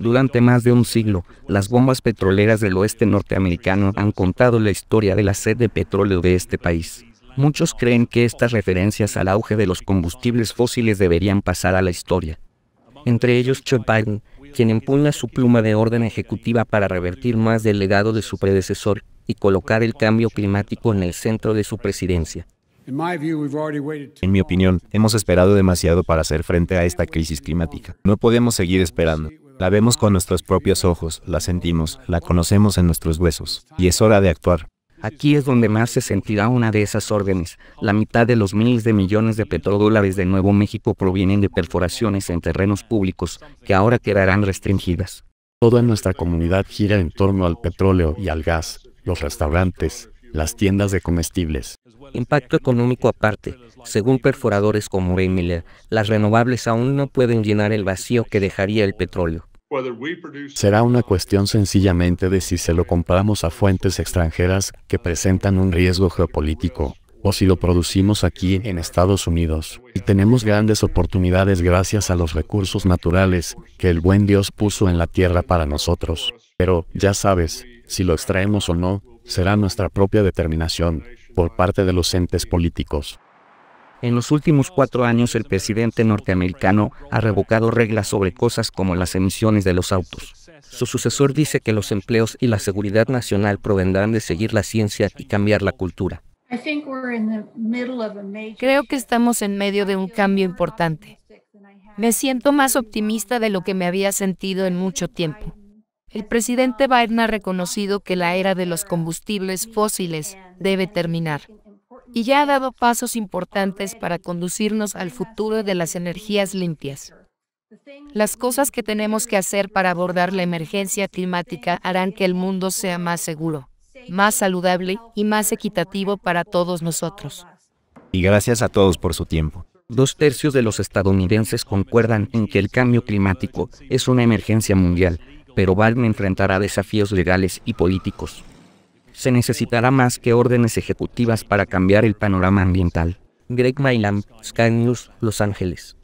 Durante más de un siglo, las bombas petroleras del oeste norteamericano han contado la historia de la sed de petróleo de este país. Muchos creen que estas referencias al auge de los combustibles fósiles deberían pasar a la historia. Entre ellos Joe Biden, quien empuña su pluma de orden ejecutiva para revertir más del legado de su predecesor y colocar el cambio climático en el centro de su presidencia. En mi opinión, hemos esperado demasiado para hacer frente a esta crisis climática. No podemos seguir esperando. La vemos con nuestros propios ojos, la sentimos, la conocemos en nuestros huesos, y es hora de actuar. Aquí es donde más se sentirá una de esas órdenes. La mitad de los miles de millones de petrodólares de Nuevo México provienen de perforaciones en terrenos públicos, que ahora quedarán restringidas. Toda nuestra comunidad gira en torno al petróleo y al gas, los restaurantes, las tiendas de comestibles. Impacto económico aparte. Según perforadores como Miller, las renovables aún no pueden llenar el vacío que dejaría el petróleo. Será una cuestión sencillamente de si se lo compramos a fuentes extranjeras que presentan un riesgo geopolítico, o si lo producimos aquí en Estados Unidos. Y tenemos grandes oportunidades gracias a los recursos naturales que el buen Dios puso en la tierra para nosotros. Pero, ya sabes, si lo extraemos o no, será nuestra propia determinación por parte de los entes políticos. En los últimos cuatro años el presidente norteamericano ha revocado reglas sobre cosas como las emisiones de los autos. Su sucesor dice que los empleos y la seguridad nacional provendrán de seguir la ciencia y cambiar la cultura. Creo que estamos en medio de un cambio importante. Me siento más optimista de lo que me había sentido en mucho tiempo. El presidente Biden ha reconocido que la era de los combustibles fósiles debe terminar y ya ha dado pasos importantes para conducirnos al futuro de las energías limpias. Las cosas que tenemos que hacer para abordar la emergencia climática harán que el mundo sea más seguro, más saludable y más equitativo para todos nosotros. Y gracias a todos por su tiempo. Dos tercios de los estadounidenses concuerdan en que el cambio climático es una emergencia mundial pero Biden enfrentará desafíos legales y políticos. Se necesitará más que órdenes ejecutivas para cambiar el panorama ambiental. Greg Mailand Sky News, Los Ángeles.